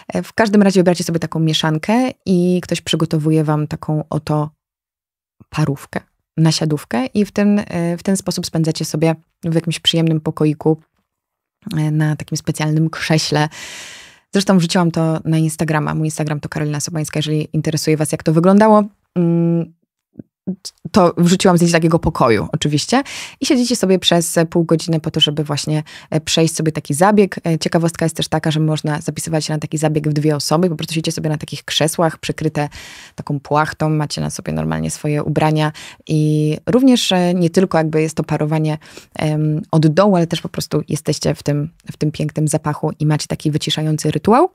E, w każdym razie wybracie sobie taką mieszankę i ktoś przygotowuje wam taką oto parówkę, nasiadówkę i w ten, e, w ten sposób spędzacie sobie w jakimś przyjemnym pokoiku E, na takim specjalnym krześle. Zresztą wrzuciłam to na Instagrama. Mój Instagram to Karolina Sobańska, jeżeli interesuje Was, jak to wyglądało. Mm, to wrzuciłam zdjęcie takiego pokoju, oczywiście. I siedzicie sobie przez pół godziny po to, żeby właśnie e, przejść sobie taki zabieg. E, ciekawostka jest też taka, że można zapisywać się na taki zabieg w dwie osoby. Po prostu siedzicie sobie na takich krzesłach, przykryte taką płachtą, macie na sobie normalnie swoje ubrania. I również e, nie tylko jakby jest to parowanie um, od dołu, ale też po prostu jesteście w tym, w tym pięknym zapachu i macie taki wyciszający rytuał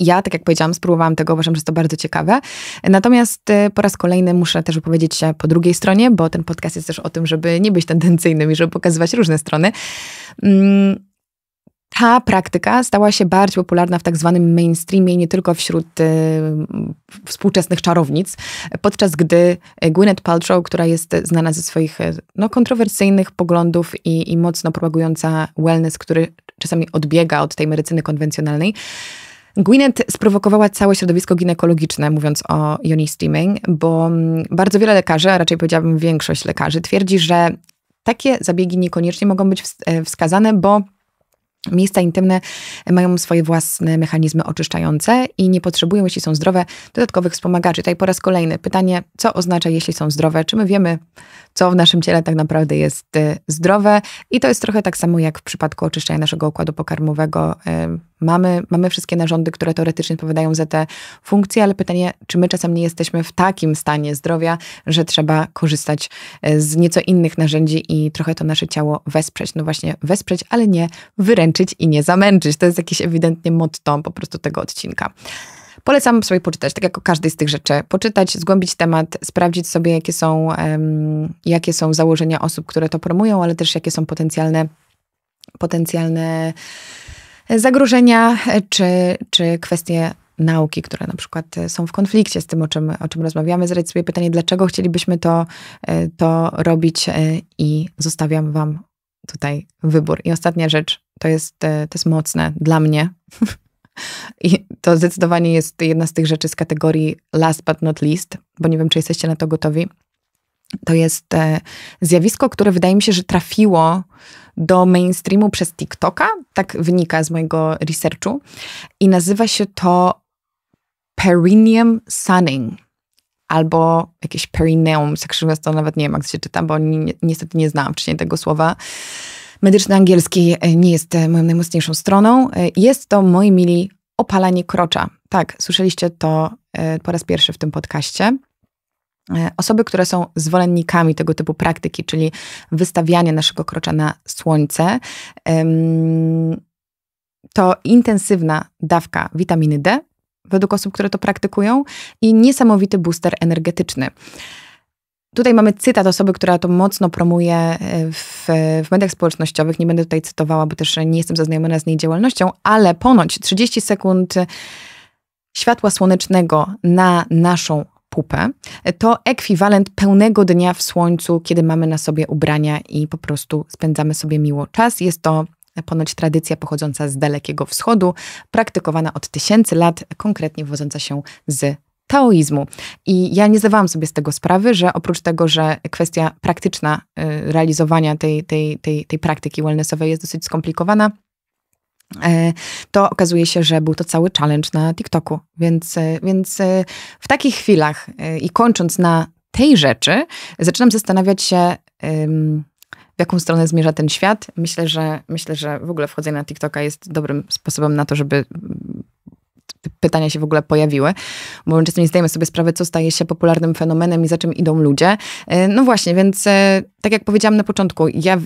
ja, tak jak powiedziałam, spróbowałam tego, uważam, że jest to bardzo ciekawe. Natomiast e, po raz kolejny muszę też opowiedzieć się po drugiej stronie, bo ten podcast jest też o tym, żeby nie być tendencyjnym i żeby pokazywać różne strony. Mm, ta praktyka stała się bardziej popularna w tak zwanym mainstreamie, nie tylko wśród e, współczesnych czarownic, podczas gdy Gwyneth Paltrow, która jest znana ze swoich e, no, kontrowersyjnych poglądów i, i mocno propagująca wellness, który czasami odbiega od tej medycyny konwencjonalnej, Gwyneth sprowokowała całe środowisko ginekologiczne, mówiąc o Joni Streaming, bo mm, bardzo wiele lekarzy, a raczej powiedziałabym większość lekarzy, twierdzi, że takie zabiegi niekoniecznie mogą być e, wskazane, bo Miejsca intymne mają swoje własne mechanizmy oczyszczające i nie potrzebują, jeśli są zdrowe, dodatkowych wspomagaczy. Tutaj po raz kolejny pytanie, co oznacza, jeśli są zdrowe? Czy my wiemy, co w naszym ciele tak naprawdę jest y, zdrowe? I to jest trochę tak samo jak w przypadku oczyszczania naszego układu pokarmowego. Y, mamy, mamy wszystkie narządy, które teoretycznie odpowiadają za te funkcje, ale pytanie, czy my czasem nie jesteśmy w takim stanie zdrowia, że trzeba korzystać y, z nieco innych narzędzi i trochę to nasze ciało wesprzeć. No właśnie wesprzeć, ale nie wyręczyć zmęczyć i nie zamęczyć. To jest jakieś ewidentnie motto po prostu tego odcinka. Polecam sobie poczytać, tak jak o każdej z tych rzeczy. Poczytać, zgłębić temat, sprawdzić sobie, jakie są, um, jakie są założenia osób, które to promują, ale też jakie są potencjalne, potencjalne zagrożenia e, czy, czy kwestie nauki, które na przykład e, są w konflikcie z tym, o czym, o czym rozmawiamy, zadać sobie pytanie, dlaczego chcielibyśmy to, e, to robić i zostawiam Wam tutaj wybór. I ostatnia rzecz, to jest, e, to jest mocne dla mnie. *laughs* I to zdecydowanie jest jedna z tych rzeczy z kategorii last but not least, bo nie wiem, czy jesteście na to gotowi. To jest e, zjawisko, które wydaje mi się, że trafiło do mainstreamu przez TikToka. Tak wynika z mojego researchu. I nazywa się to perineum sunning albo jakieś perineum. Sekrzywia to nawet nie wiem, jak się czyta, bo ni niestety nie znałam wcześniej tego słowa medyczny angielski e, nie jest e, moją najmocniejszą stroną. E, jest to, moi mili, opalanie krocza. Tak, słyszeliście to po raz pierwszy w tym podcaście. Osoby, które są zwolennikami tego typu praktyki, czyli wystawiania naszego krocza na słońce, to intensywna dawka witaminy D według osób, które to praktykują i niesamowity booster energetyczny. Tutaj mamy cytat osoby, która to mocno promuje e, w, w, mediach społecznościowych. Nie będę tutaj cytowała, bo też nie jestem zaznajomiona z jej działalnością, ale ponoć 30 sekund światła słonecznego na naszą pupę to ekwiwalent pełnego dnia w słońcu, kiedy mamy na sobie ubrania i po prostu spędzamy sobie miło czas. Jest to ponoć tradycja pochodząca z Dalekiego Wschodu, praktykowana od tysięcy lat, konkretnie wwodząca się z taoizmu. I ja nie zdawałam sobie z tego sprawy, że oprócz tego, że kwestia praktyczna y, realizowania tej, tej, tej, tej praktyki wellnessowej jest dosyć skomplikowana, y, to okazuje się, że był to cały challenge na TikToku. Więc, y, więc w takich chwilach i kończąc na tej rzeczy, zaczynam zastanawiać się, w jaką stronę zmierza ten świat. Myślę, że myślę, że w ogóle wchodzenie na TikToka jest dobrym sposobem na to, żeby pytania się w ogóle pojawiły, bo często nie zdajemy sobie sprawy, co staje się popularnym fenomenem i za czym idą ludzie. E, no właśnie, więc e, tak jak powiedziałam na początku, ja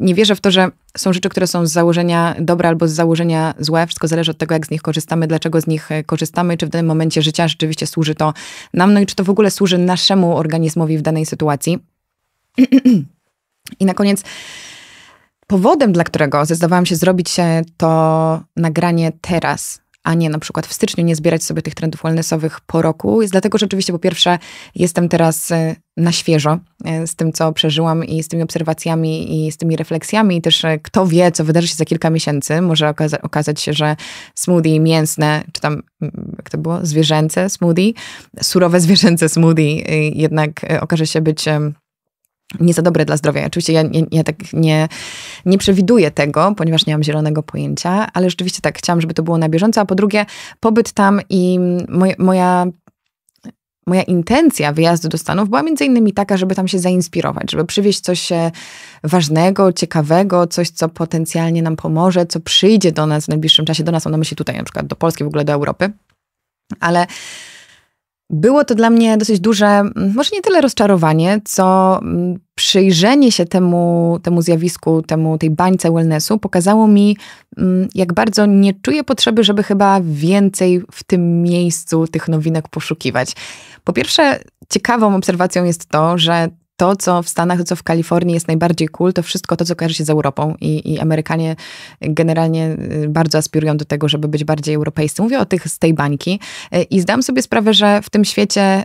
nie wierzę w to, że są rzeczy, które są z założenia dobre albo z założenia złe. Wszystko zależy od tego, jak z nich korzystamy, dlaczego z nich e, korzystamy, czy w danym momencie życia rzeczywiście służy to nam, no i czy to w ogóle służy naszemu organizmowi w danej sytuacji. *clears throat* I na koniec powodem, dla którego zdecydowałam się zrobić to nagranie teraz, a nie na przykład w styczniu nie zbierać sobie tych trendów wellnessowych po roku, jest dlatego, że oczywiście po pierwsze jestem teraz e, na świeżo e, z tym, co przeżyłam i z tymi obserwacjami i z tymi refleksjami i też e, kto wie, co wydarzy się za kilka miesięcy. Może okaza okazać się, że smoothie mięsne, czy tam, mm, jak to było, zwierzęce smoothie, surowe *laughs* zwierzęce smoothie jednak okaże się być nie za dobre dla zdrowia. Oczywiście ja, ja, ja, tak nie, nie przewiduję tego, ponieważ nie mam zielonego pojęcia, ale rzeczywiście tak chciałam, żeby to było na bieżąco, a po drugie pobyt tam i moj, moja moja intencja wyjazdu do Stanów była między innymi taka, żeby tam się zainspirować, żeby przywieźć coś e, ważnego, ciekawego, coś, co potencjalnie nam pomoże, co przyjdzie do nas w najbliższym czasie, do nas, mam na myśli tutaj na przykład do Polski, w ogóle do Europy, ale było to dla mnie dosyć duże, mm, może nie tyle rozczarowanie, co mm, przyjrzenie się temu, temu zjawisku, temu, tej bańce wellnessu pokazało mi, mm, jak bardzo nie czuję potrzeby, żeby chyba więcej w tym miejscu tych nowinek poszukiwać. Po pierwsze, ciekawą obserwacją jest to, że to, co w Stanach, to, co w Kalifornii jest najbardziej cool, to wszystko to, co kojarzy się z Europą. I, i Amerykanie generalnie y, bardzo aspirują do tego, żeby być bardziej europejscy. Mówię o tych z tej bańki. Y, I zdam sobie sprawę, że w tym świecie, y,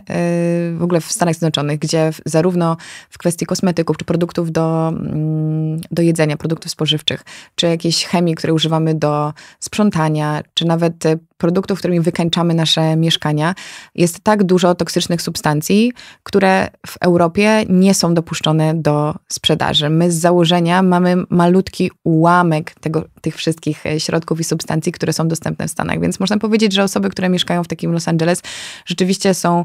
w ogóle w Stanach Zjednoczonych, gdzie zarówno w kwestii kosmetyków, czy produktów do, mm, do jedzenia, produktów spożywczych, czy jakiejś chemii, które używamy do sprzątania, czy nawet produktów, którymi wykańczamy nasze mieszkania, jest tak dużo toksycznych substancji, które w Europie nie są dopuszczone do sprzedaży. My z założenia mamy malutki ułamek tego, tych wszystkich e, środków i substancji, które są dostępne w Stanach, więc można powiedzieć, że osoby, które mieszkają w takim Los Angeles, rzeczywiście są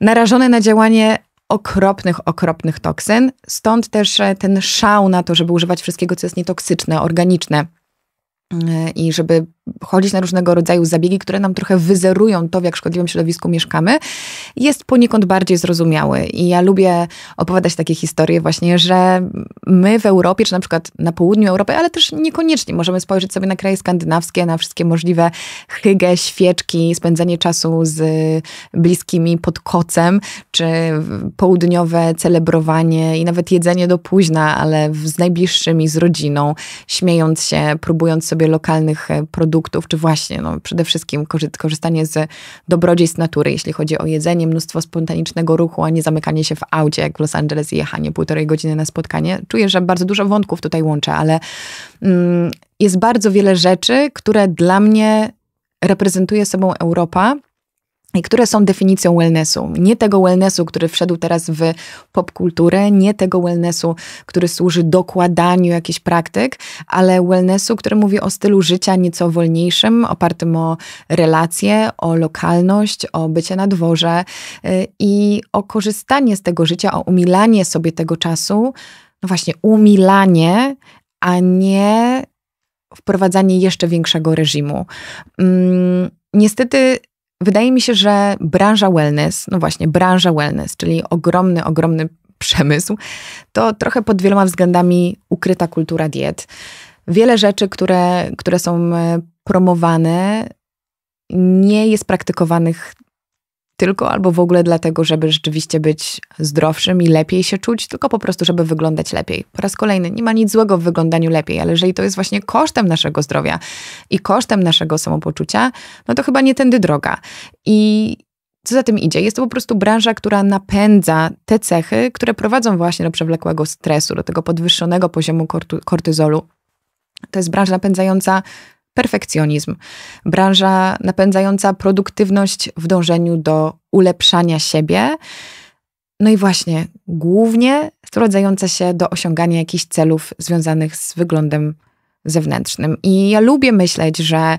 narażone na działanie okropnych, okropnych toksyn. Stąd też e, ten szał na to, żeby używać wszystkiego, co jest nietoksyczne, organiczne i żeby chodzić na różnego rodzaju zabiegi, które nam trochę wyzerują to, w jak szkodliwym środowisku mieszkamy, jest poniekąd bardziej zrozumiały. I ja lubię opowiadać takie historie właśnie, że my w Europie, czy na przykład na południu Europy, ale też niekoniecznie, możemy spojrzeć sobie na kraje skandynawskie, na wszystkie możliwe chyge świeczki, spędzanie czasu z bliskimi pod kocem, czy południowe celebrowanie i nawet jedzenie do późna, ale z najbliższymi, z rodziną, śmiejąc się, próbując sobie sobie lokalnych e, produktów, czy właśnie no, przede wszystkim korzystanie z dobrodziejstw natury, jeśli chodzi o jedzenie, mnóstwo spontanicznego ruchu, a nie zamykanie się w aucie, jak w Los Angeles i jechanie półtorej godziny na spotkanie. Czuję, że bardzo dużo wątków tutaj łączę, ale mm, jest bardzo wiele rzeczy, które dla mnie reprezentuje sobą Europa i które są definicją wellnessu. Nie tego wellnessu, który wszedł teraz w popkulturę, nie tego wellnessu, który służy dokładaniu jakichś praktyk, ale wellnessu, który mówi o stylu życia nieco wolniejszym, opartym o relacje, o lokalność, o bycie na dworze y, i o korzystanie z tego życia, o umilanie sobie tego czasu. No właśnie, umilanie, a nie wprowadzanie jeszcze większego reżimu. Mm, niestety Wydaje mi się, że branża wellness, no właśnie, branża wellness, czyli ogromny, ogromny przemysł, to trochę pod wieloma względami ukryta kultura diet. Wiele rzeczy, które, które są e, promowane, nie jest praktykowanych tylko albo w ogóle dlatego, żeby rzeczywiście być zdrowszym i lepiej się czuć, tylko po prostu, żeby wyglądać lepiej. Po raz kolejny, nie ma nic złego w wyglądaniu lepiej, ale jeżeli to jest właśnie kosztem naszego zdrowia i kosztem naszego samopoczucia, no to chyba nie tędy droga. I co za tym idzie? Jest to po prostu branża, która napędza te cechy, które prowadzą właśnie do przewlekłego stresu, do tego podwyższonego poziomu kortyzolu. To jest branża napędzająca perfekcjonizm, branża napędzająca produktywność w dążeniu do ulepszania siebie. No i właśnie, głównie sprowadzająca się do osiągania jakichś celów związanych z wyglądem zewnętrznym. I ja lubię myśleć, że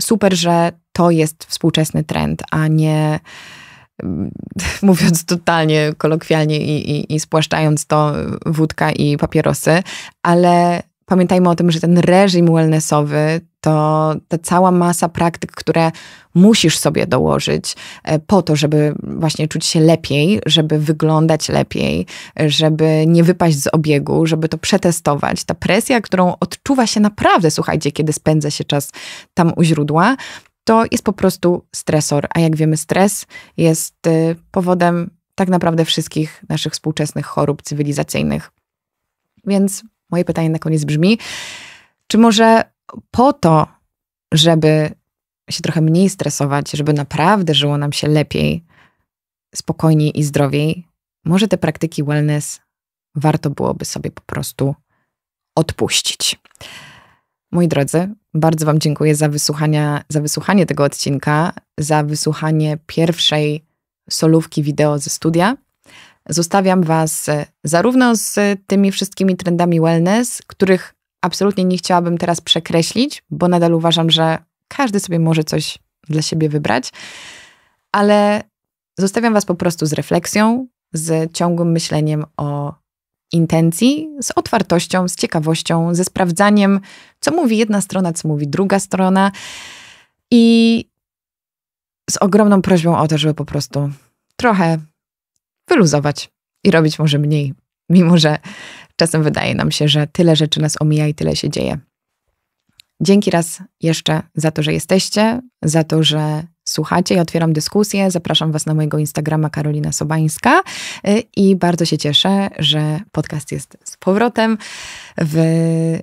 super, że to jest współczesny trend, a nie *laughs* mówiąc totalnie kolokwialnie i, i, i spłaszczając to wódka i papierosy, ale pamiętajmy o tym, że ten reżim wellnessowy to ta cała masa praktyk, które musisz sobie dołożyć e, po to, żeby właśnie czuć się lepiej, żeby wyglądać lepiej, żeby nie wypaść z obiegu, żeby to przetestować. Ta presja, którą odczuwa się naprawdę, słuchajcie, kiedy spędza się czas tam u źródła, to jest po prostu stresor. A jak wiemy, stres jest y, powodem tak naprawdę wszystkich naszych współczesnych chorób cywilizacyjnych. Więc Moje pytanie na koniec brzmi, czy może po to, żeby się trochę mniej stresować, żeby naprawdę żyło nam się lepiej, spokojniej i zdrowiej, może te praktyki wellness warto byłoby sobie po prostu odpuścić. Moi drodzy, bardzo Wam dziękuję za, wysłuchania, za wysłuchanie tego odcinka, za wysłuchanie pierwszej solówki wideo ze studia. Zostawiam Was e, zarówno z tymi wszystkimi trendami wellness, których absolutnie nie chciałabym teraz przekreślić, bo nadal uważam, że każdy sobie może coś dla siebie wybrać, ale zostawiam Was po prostu z refleksją, z ciągłym myśleniem o intencji, z otwartością, z ciekawością, ze sprawdzaniem, co mówi jedna strona, co mówi druga strona i z ogromną prośbą o to, żeby po prostu trochę wyluzować i robić może mniej, mimo że czasem wydaje nam się, że tyle rzeczy nas omija i tyle się dzieje. Dzięki raz jeszcze za to, że jesteście, za to, że słuchacie. Ja otwieram dyskusję. Zapraszam Was na mojego Instagrama Karolina Sobańska y, i bardzo się cieszę, że podcast jest z powrotem w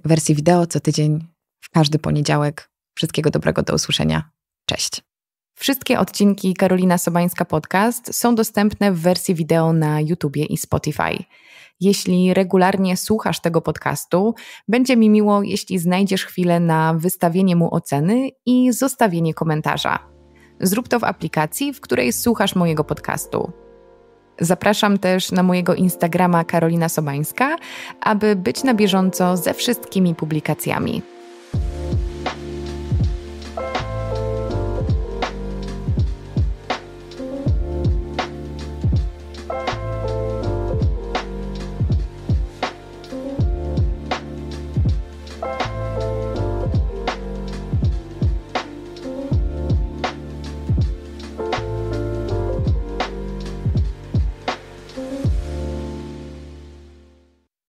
wersji wideo co tydzień, w każdy poniedziałek. Wszystkiego dobrego, do usłyszenia. Cześć. Wszystkie odcinki Karolina Sobańska Podcast są dostępne w wersji wideo na YouTube i Spotify. Jeśli regularnie słuchasz tego podcastu, będzie mi miło, jeśli znajdziesz chwilę na wystawienie mu oceny i zostawienie komentarza. Zrób to w aplikacji, w której słuchasz mojego podcastu. Zapraszam też na mojego Instagrama Karolina Sobańska, aby być na bieżąco ze wszystkimi publikacjami.